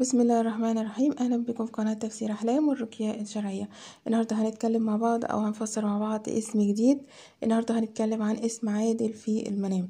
بسم الله الرحمن الرحيم اهلا بكم في قناه تفسير احلام والرقيه الشرعيه النهارده هنتكلم مع بعض او هنفسر مع بعض اسم جديد النهارده هنتكلم عن اسم عادل في المنام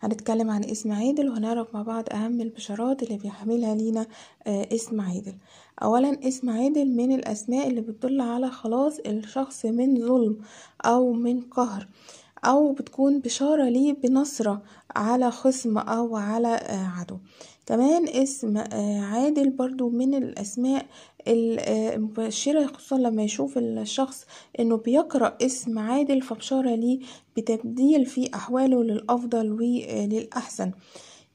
هنتكلم عن اسم عادل وهنعرف مع بعض اهم البشارات اللي بيحملها لينا آه، اسم عادل اولا اسم عادل من الاسماء اللي بتدل على خلاص الشخص من ظلم او من قهر او بتكون بشاره ليه بنصره على خصم او على آه، عدو كمان اسم آه، عادل برضو من الأسماء آه، المبشرة خصوصا لما يشوف الشخص انه بيقرأ اسم عادل فبشارة ليه بتبديل في أحواله للأفضل وللأحسن آه،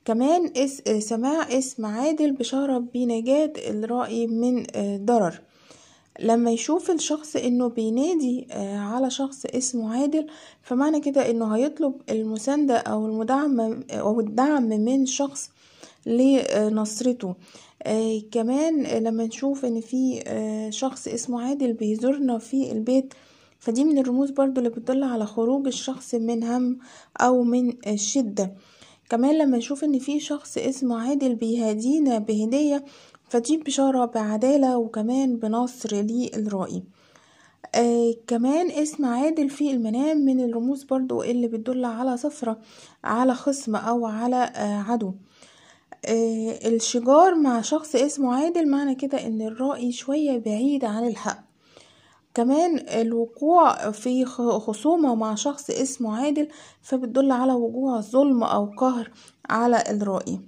كمان اس سماع اسم عادل بشارة بنجاة الرأي من ضرر لما يشوف الشخص انه بينادي على شخص اسمه عادل فمعنى كده انه هيطلب المساندة او المدعم او الدعم من شخص لنصرته آه كمان لما نشوف ان في آه شخص اسمه عادل بيزورنا في البيت فدي من الرموز برضو اللي بتدل على خروج الشخص من هم او من الشدة كمان لما نشوف ان في شخص اسمه عادل بيهدينا بهدية فدي بشارة بعدالة وكمان بنصر للرائي آه كمان اسم عادل في المنام من الرموز برضو اللي بتدل على صفرة على خصم او على آه عدو آه، الشجار مع شخص اسمه عادل معنى كده ان الرأي شوية بعيد عن الحق كمان الوقوع في خصومة مع شخص اسمه عادل فبتدل على وقوع ظلم أو قهر على الرأي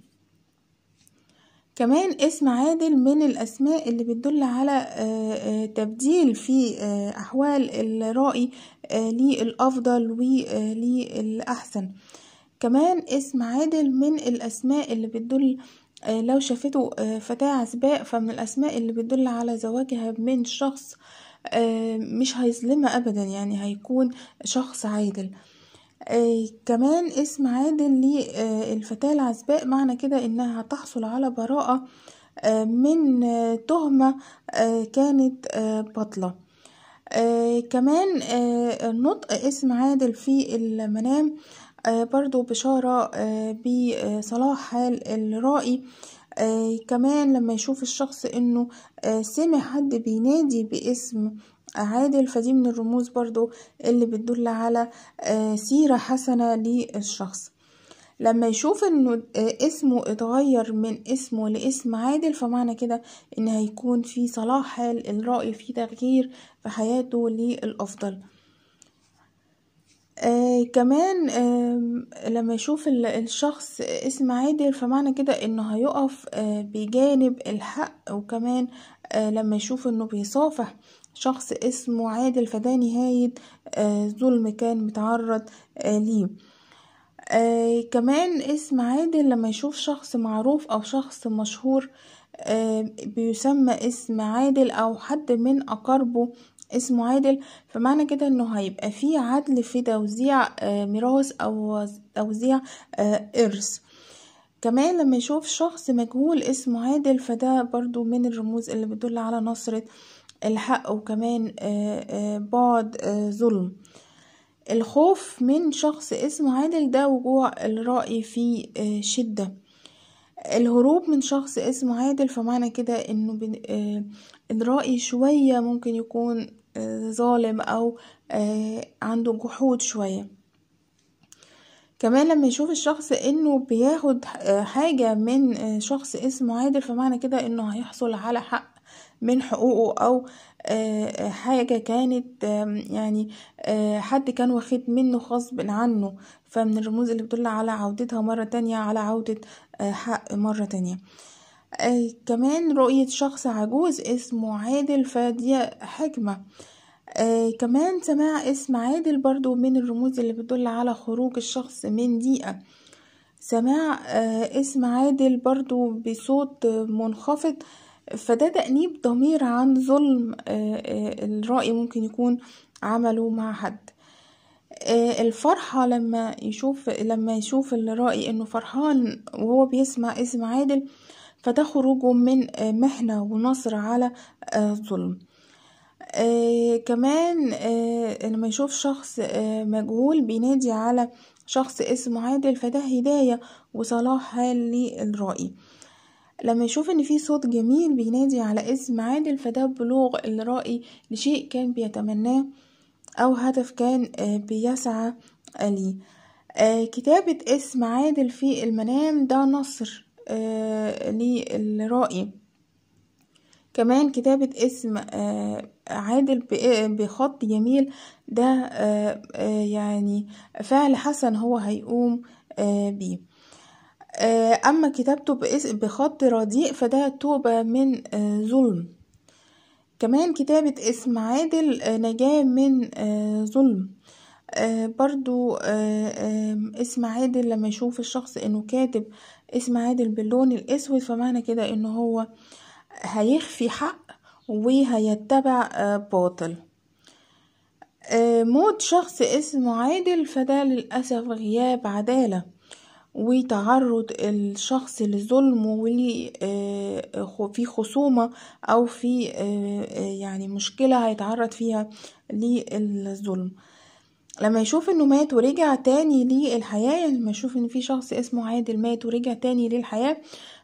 كمان اسم عادل من الأسماء اللي بتدل على آه، آه، تبديل في أحوال الرأي للأفضل وللأحسن كمان اسم عادل من الأسماء اللي بتدل آه، لو شافته آه، فتاة عزباء فمن الأسماء اللي بتدل على زواجها من شخص آه، مش هيظلمها أبدا يعني هيكون شخص عادل كمان اسم عادل للفتاة العزباء معنى كده إنها تحصل على براءة من تهمة كانت بطلة كمان نطق اسم عادل في المنام آه، برضو بشارة آه، بصلاح حال الرائي آه، كمان لما يشوف الشخص انه سمع حد بينادي باسم عادل فدي من الرموز برضو اللي بتدل على سيرة حسنة للشخص لما يشوف انه اسمه اتغير من اسمه لاسم عادل فمعنى كده ان هيكون في صلاح حال الرأي في تغيير في حياته للأفضل آه كمان لما يشوف الشخص اسم عادل فمعنى كده انه هيقف آه، الحق وكمان آه، لما يشوف انه بيصافح شخص اسمه عادل فده نهاية آه، ظلم كان متعرض آه، ليه آه كمان اسم عادل لما يشوف شخص معروف او شخص مشهور آه بيسمى اسم عادل او حد من اقاربه اسمه عادل فمعنى كده انه هيبقى في عدل في توزيع آه، ميراث او توزيع آه، ارث كمان لما يشوف شخص مجهول اسمه عادل فده برضو من الرموز اللي بتدل على نصرة الحق وكمان آه، بعد ظلم الخوف من شخص اسمه عادل ده وجوع الرأي في شدة الهروب من شخص اسمه عادل فمعنى كده انه بن... آه شوية ممكن يكون آه ظالم او آه عنده جحود شوية كمان لما يشوف الشخص انه بياخد آه، حاجة من آه، شخص اسمه عادل فمعنى كده انه هيحصل على حق من حقوقه او آه، حاجة كانت يعني حد كان واخد منه غصب عنه فمن الرموز اللي بتدل على عودتها مرة تانية على عودة حق مرة تانية آه، كمان رؤية شخص عجوز اسمه عادل فدي حكمة آه، كمان سماع اسم عادل برضو من الرموز اللي بتدل على خروج الشخص من ضيقة سماع آه، اسم عادل برضو بصوت منخفض فده تأنيب ضمير عن ظلم الرأي ممكن يكون عمله مع حد آه، الفرحة لما يشوف لما يشوف الرائي انه فرحان وهو بيسمع اسم عادل فده خروجه من آه، مهنة ونصر على آه، الظلم كمان لما يشوف شخص مجهول بينادي على شخص اسمه عادل فده هداية وصلاح للرائي لما يشوف ان في صوت جميل بينادي على اسم عادل فده بلوغ الرائي لشيء كان بيتمناه أو هدف كان آه، بيسعى ليه آه، كتابة اسم عادل في المنام ده نصر آه، للرائي كمان كتابة اسم عادل بخط جميل ده يعني فعل حسن هو هيقوم بيه أما كتابته بخط رديء فده توبة من ظلم كمان كتابة اسم عادل آه، نجاة من آه، ظلم آه، برضو اسم عادل لما يشوف الشخص انه كاتب اسم عادل باللون الاسود فمعنى كده انه هو هيخفي حق وهيتبع باطل موت شخص اسمه عادل فده للأسف غياب عدالة وتعرض الشخص لظلم ولي آه، آه، في خصومة أو في آه، يعني مشكلة هيتعرض فيها للظلم لما يشوف انه مات ورجع تاني للحياة يعني لما يشوف ان في شخص اسمه عادل مات ورجع تاني للحياة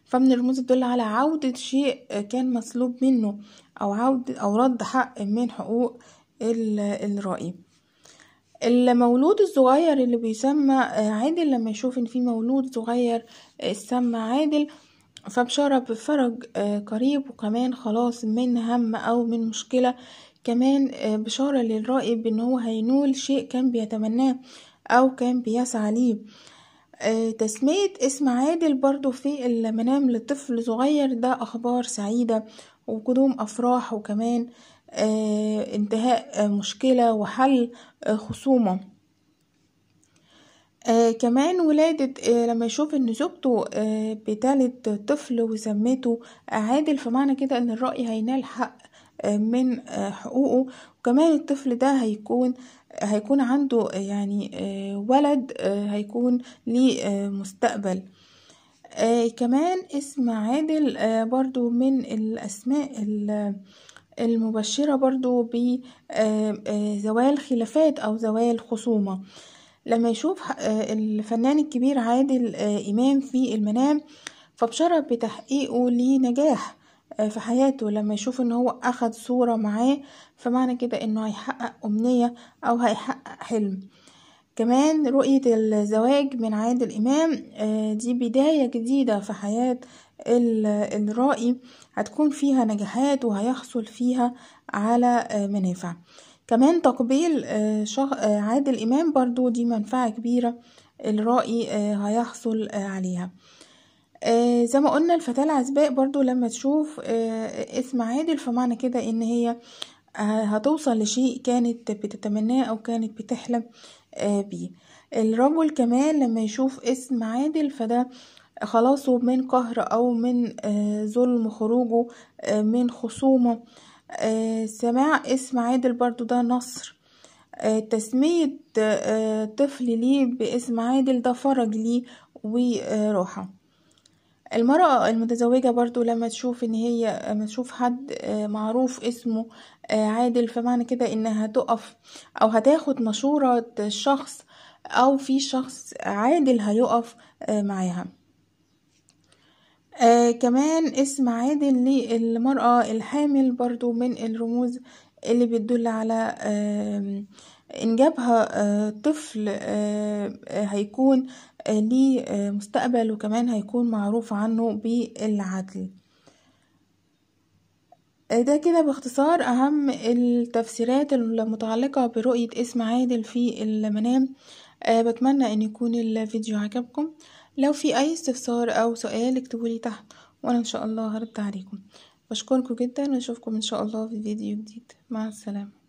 فمن الرموز تدل على عودة شيء كان مسلوب منه او عودة او رد حق من حقوق الرأي المولود الصغير اللي بيسمى عادل لما يشوف ان في مولود صغير اتسمى آه، عادل فبشارة بفرج آه، قريب وكمان خلاص من هم او من مشكلة كمان آه، بشارة للرائب ان هو هينول شيء كان بيتمناه او كان بيسعى ليه تسمية اسم عادل برضو في المنام لطفل صغير ده اخبار سعيدة وقدوم أفراح وكمان آه، انتهاء آه، مشكلة وحل آه، خصومة كمان ولادة لما يشوف ان زوجته بتالت طفل وسمته عادل فمعنى كده ان الرأي هينال حق من حقوقه وكمان الطفل ده هيكون هيكون عنده يعني ولد هيكون ليه مستقبل آه كمان اسم عادل آه برضو من الأسماء المبشرة برضو بزوال آه، آه، خلافات أو زوال خصومة لما يشوف آه، الفنان الكبير عادل إمام في المنام فبشرة بتحقيقه لنجاح في حياته لما يشوف ان هو اخد صورة معاه فمعنى كده انه هيحقق امنية او هيحقق حلم كمان رؤية الزواج من عادل إمام آه، دي بداية جديدة في حياة الرائي هتكون فيها نجاحات وهيحصل فيها على آه، منافع كمان تقبيل آه، عادل إمام برضو دي منفعة كبيرة الرائي هيحصل عليها آه زي ما قلنا الفتاة العزباء برضو لما تشوف آه اسم عادل فمعنى كده ان هي آه، هتوصل لشيء كانت بتتمناه او كانت بتحلم آه، بيه الرجل كمان لما يشوف اسم عادل فده خلاصه من قهر او من آه، ظلم خروجه من خصومه سماع اسم عادل برضو ده نصر تسمية طفل ليه باسم عادل ده فرج ليه وراحة المرأة المتزوجة برضو لما تشوف ان هي لما تشوف حد آه، معروف اسمه آه، عادل فمعنى كده انها تقف او هتاخد مشورة شخص او في شخص عادل هيقف آه، معاها آه كمان اسم عادل للمرأة الحامل برضو من الرموز اللي بتدل على آه انجابها آه طفل آه هيكون آه، ليه آه، مستقبل وكمان هيكون معروف عنه بالعدل آه، ده كده باختصار أهم التفسيرات المتعلقة برؤية اسم عادل في المنام أه بتمنى أن يكون الفيديو عجبكم لو في أي استفسار أو سؤال اكتبولي تحت وأنا إن شاء الله هرد عليكم بشكركم جدا ونشوفكم إن شاء الله في فيديو جديد مع السلامة